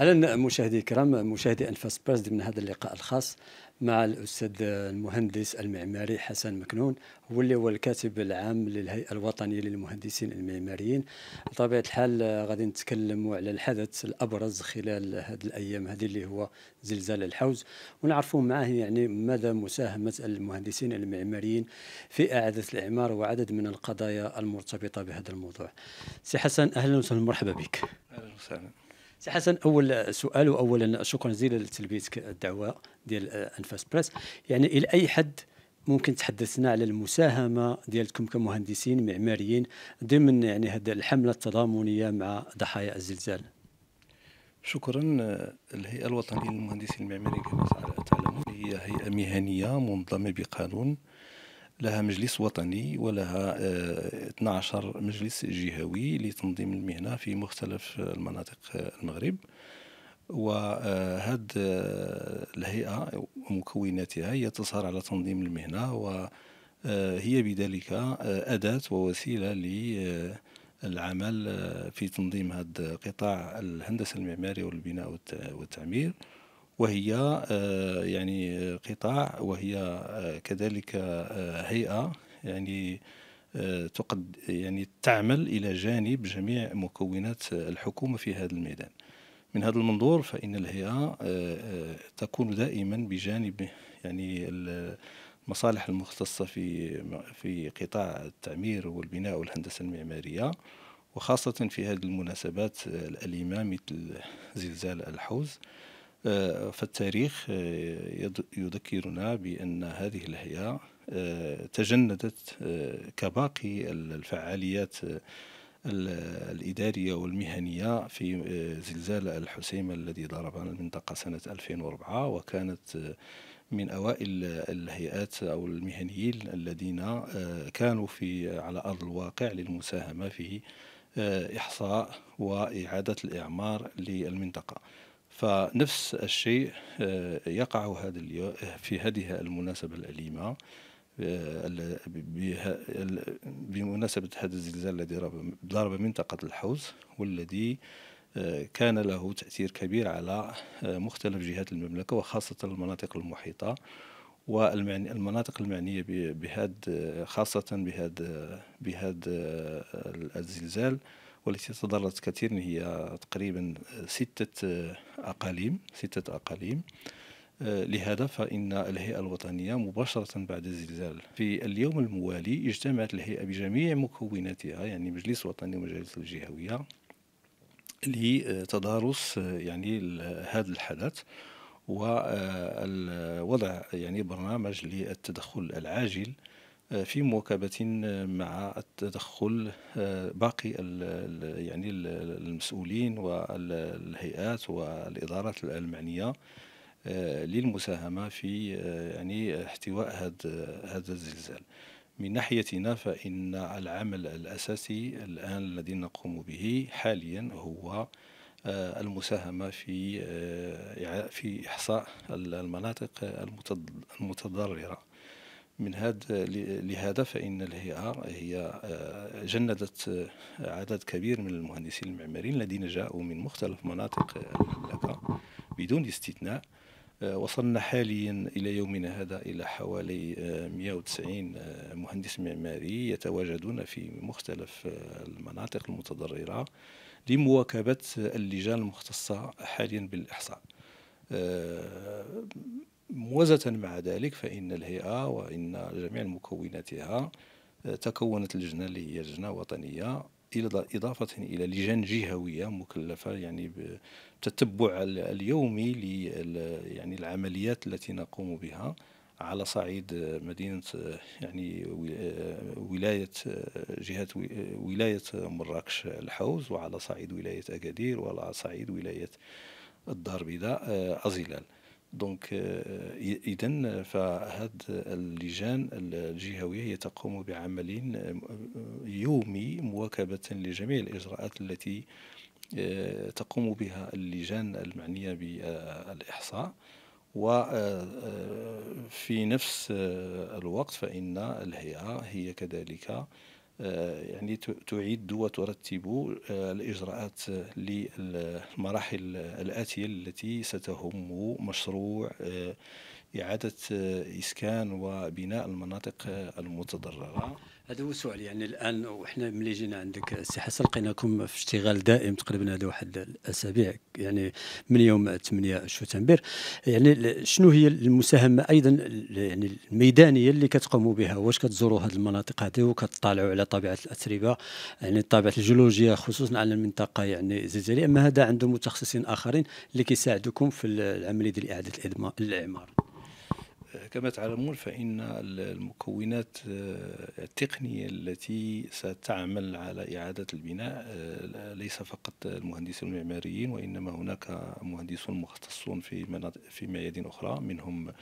اهلا مشاهدي الكرام مشاهدي انفاس باس ضمن هذا اللقاء الخاص مع الاستاذ المهندس المعماري حسن مكنون هو اللي هو الكاتب العام للهيئه الوطنيه للمهندسين المعماريين بطبيعه الحال غادي نتكلموا على الحدث الابرز خلال هذه الايام هذه اللي هو زلزال الحوز ونعرفوا معاه يعني مدى مساهمه المهندسين المعماريين في اعاده الاعمار وعدد من القضايا المرتبطه بهذا الموضوع سي حسن اهلا وسهلا مرحبا بك اهلا وسهلا سي حسن اول سؤال واولا شكرا جزيلا لتلبيتك الدعوه ديال انفاس بريس يعني الى اي حد ممكن تحدثنا على المساهمه ديالكم كمهندسين معماريين ضمن يعني هذه الحمله التضامنيه مع ضحايا الزلزال شكرا الهيئه الوطنيه للمهندسين المعماريين كما تعلمون هي هيئه مهنيه منظمه بقانون لها مجلس وطني ولها 12 آه، مجلس جهوي لتنظيم المهنة في مختلف المناطق آه، المغرب وهذه آه، الهيئة ومكوناتها هي تسهر على تنظيم المهنة وهي بذلك أداة ووسيلة للعمل في تنظيم هذا قطاع الهندسة المعمارية والبناء والتعمير وهي آه، يعني قطاع وهي آه، كذلك آه، هيئة يعني تقد يعني تعمل إلى جانب جميع مكونات الحكومة في هذا الميدان من هذا المنظور فإن الهيئة تكون دائما بجانب يعني المصالح المختصة في في قطاع التعمير والبناء والهندسة المعمارية وخاصة في هذه المناسبات الأليمة مثل زلزال الحوز آه، فالتاريخ آه، يذكرنا بأن هذه الهيئة آه، تجندت كباقي الفعاليات الإدارية والمهنية في زلزال الحسيمة الذي ضرب المنطقة سنة 2004 وكانت من أوائل الهيئات أو المهنيين الذين كانوا في على أرض الواقع للمساهمة في إحصاء وإعادة الإعمار للمنطقة فنفس الشيء آه، يقع هذا في هذه المناسبة الأليمة آه، بمناسبة هذا الزلزال الذي ضرب منطقة الحوز والذي آه، كان له تأثير كبير على مختلف جهات المملكة وخاصة المناطق المحيطة والمناطق المعنية بهذا خاصة بهذا بهذا الزلزال والتي تضررت كثيرا هي تقريبا ستة أقاليم ستة أقاليم آه، لهذا فإن الهيئة الوطنية مباشرة بعد الزلزال في اليوم الموالي اجتمعت الهيئة بجميع مكوناتها يعني مجلس وطني ومجالس الجهوية لتدارس آه، يعني هذا الحدث ووضع آه، يعني برنامج للتدخل العاجل في مواكبة آه، مع التدخل آه، باقي يعني المسؤولين والهيئات والإدارات المعنية آه، للمساهمة في يعني احتواء هذا الزلزال من ناحيتنا فإن العمل الأساسي الآن الذي نقوم به حاليا هو المساهمة في في إحصاء المناطق المتضررة من هذا لهذا فإن الهيئة هي آه، جندت آه، عدد كبير من المهندسين المعماريين الذين جاءوا من مختلف مناطق آه، المملكة بدون استثناء وصلنا حاليا إلى يومنا هذا إلى حوالي 190 مهندس معماري يتواجدون في مختلف المناطق المتضررة لمواكبة اللجان المختصة حاليا بالإحصاء موازة مع ذلك فإن الهيئة وإن جميع مكوناتها آه، تكونت لجنة اللي هي لجنة وطنية إضافة إلى لجان جهوية مكلفة يعني بالتتبع اليومي يعني العمليات التي نقوم بها على صعيد آه، مدينة آه، يعني ولاية جهة ولاية مراكش الحوز وعلى صعيد ولاية أكادير وعلى صعيد ولاية الدار البيضاء أزيلال دونك اذا فهاد اللجان الجهويه هي تقوم بعمل يومي مواكبه لجميع الاجراءات التي تقوم بها اللجان المعنيه بالاحصاء وفي نفس الوقت فان الهيئه هي كذلك آه، يعني تعيد وترتب آه، الإجراءات للمراحل الآتية التي ستهم مشروع آه، إعادة إسكان وبناء المناطق المتضررة هذا هو سؤال يعني الان وحنا ملي جينا عندك السي حسن لقيناكم في اشتغال دائم تقريبا هذا واحد الاسابيع يعني من يوم 8 شتنبر يعني شنو هي المساهمه ايضا يعني الميدانيه اللي كتقوموا بها واش كتزوروا هذه المناطق هذه وكتطالعوا على طبيعه الاتربه يعني طبيعه الجيولوجيا خصوصا على المنطقه يعني الزلزاليه اما هذا عنده متخصصين اخرين اللي كيساعدوكم في العمليه ديال اعاده الاعمار كما تعلمون فإن المكونات آه، التقنية التي ستعمل على إعادة البناء آه، ليس فقط المهندسين المعماريين وإنما هناك مهندسون مختصون في في ميادين أخرى منهم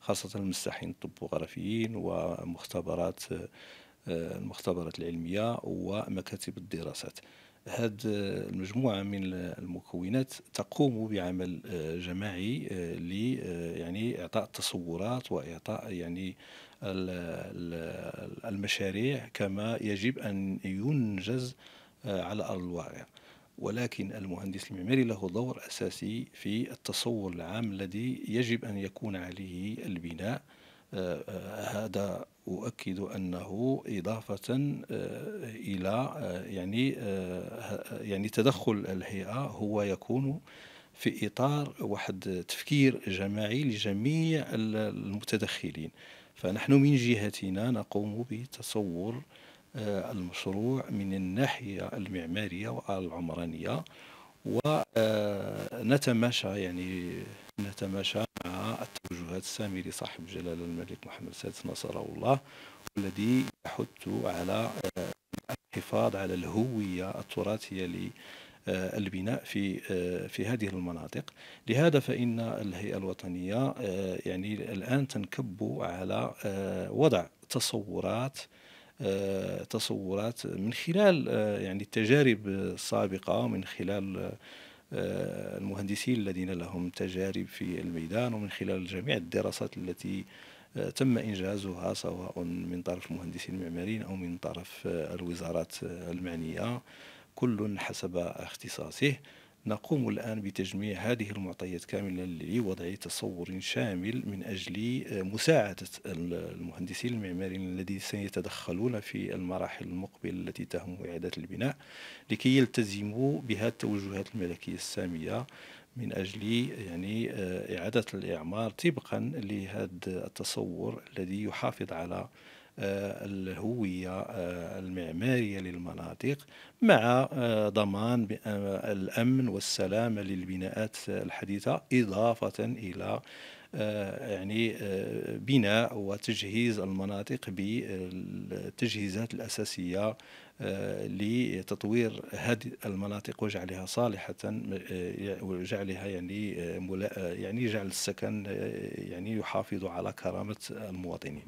خاصة المساحين الطبوغرافيين ومختبرات آه، المختبرات العلمية ومكاتب الدراسات هذه آه، المجموعه من المكونات تقوم بعمل آه، جماعي آه، ل يعني اعطاء التصورات واعطاء يعني المشاريع كما يجب ان ينجز على ارض الواقع ولكن المهندس المعماري له دور اساسي في التصور العام الذي يجب ان يكون عليه البناء هذا أؤكد أنه إضافة آه، إلى آه، يعني آه، يعني تدخل الهيئة هو يكون في إطار واحد تفكير جماعي لجميع المتدخلين فنحن من جهتنا نقوم بتصور المشروع من الناحية المعمارية والعمرانية ونتماشى يعني نتماشى مع التوجهات السامية لصاحب جلالة الملك محمد السادس نصره الله والذي يحث على آه، الحفاظ على الهوية التراثية للبناء في آه، في هذه المناطق لهذا فإن الهيئة الوطنية آه، يعني الآن تنكب على وضع تصورات تصورات من خلال يعني التجارب السابقة من خلال آه، المهندسين الذين لهم تجارب في الميدان ومن خلال جميع الدراسات التي آه، تم إنجازها سواء من طرف المهندسين المعماريين أو من طرف آه، الوزارات المعنية كل حسب اختصاصه نقوم الآن بتجميع هذه المعطيات كاملة لوضع تصور شامل من أجل آه، مساعدة المهندسين المعماريين الذين سيتدخلون في المراحل المقبلة التي تهم إعادة البناء لكي يلتزموا بهذه التوجهات الملكية السامية من أجل يعني آه، إعادة الإعمار طبقا لهذا التصور الذي يحافظ على الهوية آه، المعمارية للمناطق مع آه، ضمان آه، الأمن والسلامة للبناءات الحديثة إضافة إلى يعني بناء وتجهيز المناطق بالتجهيزات الأساسية لتطوير هذه المناطق وجعلها صالحة وجعلها يعني يعني جعل السكن يعني يحافظ على كرامة المواطنين.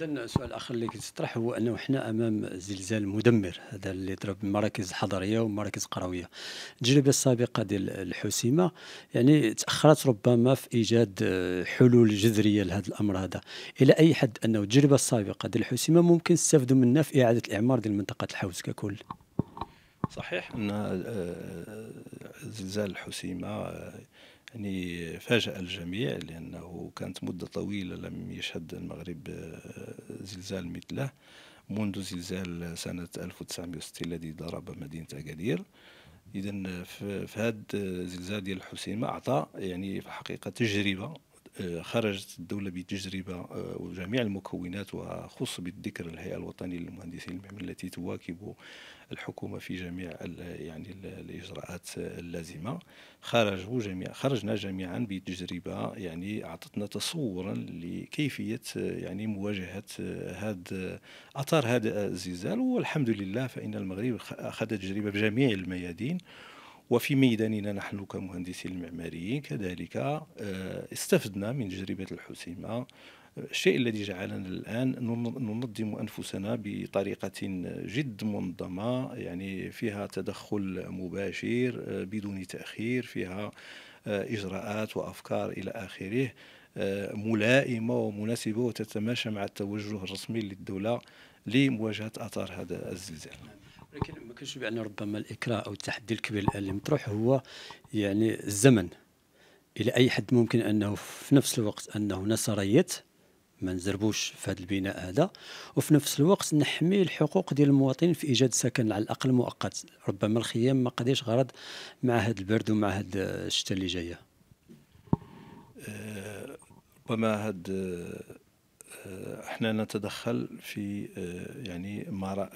اذا سؤال اخر اللي كتطرح هو انه حنا امام زلزال مدمر هذا اللي ضرب المراكز حضرية والمراكز القرويه. التجربه السابقه ديال الحسيمه يعني تاخرت ربما في ايجاد حلول جذريه لهذا الامر هذا الى اي حد انه التجربه السابقه ديال الحسيمه ممكن نستافدوا منها في اعاده الاعمار ديال المنطقه الحوز ككل صحيح ان آه، زلزال الحسيمه آه، يعني فاجأ الجميع لأنه كانت مدة طويلة لم يشهد المغرب آه، زلزال مثله منذ زلزال سنة 1960 الذي ضرب مدينة أكادير إذا في هذا الزلزال ديال الحسيمة أعطى يعني في الحقيقة تجربة خرجت الدولة بتجربة آه، وجميع المكونات وخص بالذكر الهيئة الوطنية للمهندسين المعماريين التي تواكب الحكومة في جميع يعني الإجراءات اللازمة خرجوا جميع خرجنا جميعا بتجربة يعني أعطتنا تصورا لكيفية يعني مواجهة هذا أثر هذا الزلزال والحمد لله فإن المغرب أخذ تجربة بجميع الميادين وفي ميداننا نحن كمهندسين المعماريين كذلك آه، استفدنا من تجربة الحسيمة الشيء الذي جعلنا الآن ننظم أنفسنا بطريقة جد منظمة يعني فيها تدخل مباشر آه، بدون تأخير فيها آه، إجراءات وأفكار إلى آخره ملائمة ومناسبة وتتماشى مع التوجه الرسمي للدولة لمواجهة آثار هذا الزلزال ولكن ما كنشوف بان ربما الاكراه او التحدي الكبير الان اللي مطروح هو يعني الزمن الى اي حد ممكن انه في نفس الوقت انه نصريت ما نزربوش في هذا البناء هذا وفي نفس الوقت نحمي الحقوق ديال المواطنين في ايجاد سكن على الاقل مؤقت ربما الخيام ما قضيش غرض مع هذا البرد ومع هذا الشتاء اللي جايه ربما هاد آه، احنا نتدخل في آه، يعني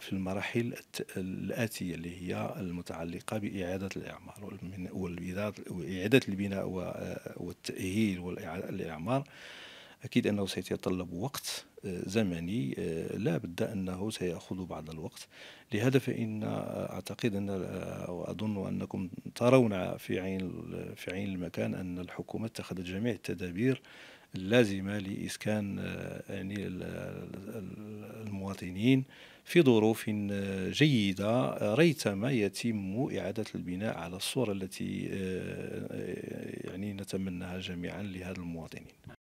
في المراحل الاتيه اللي هي المتعلقه باعاده الاعمار واعاده البناء آه، والتاهيل والاعمار اكيد انه سيتطلب وقت زمني لا بد انه سياخذ بعض الوقت لهذا فان اعتقد ان واظن انكم ترون في عين في عين المكان ان الحكومه اتخذت جميع التدابير اللازمة لإسكان آه، يعني المواطنين في ظروف آه، جيدة آه، ريثما يتم إعادة البناء على الصورة التي يعني نتمناها جميعا لهذا المواطنين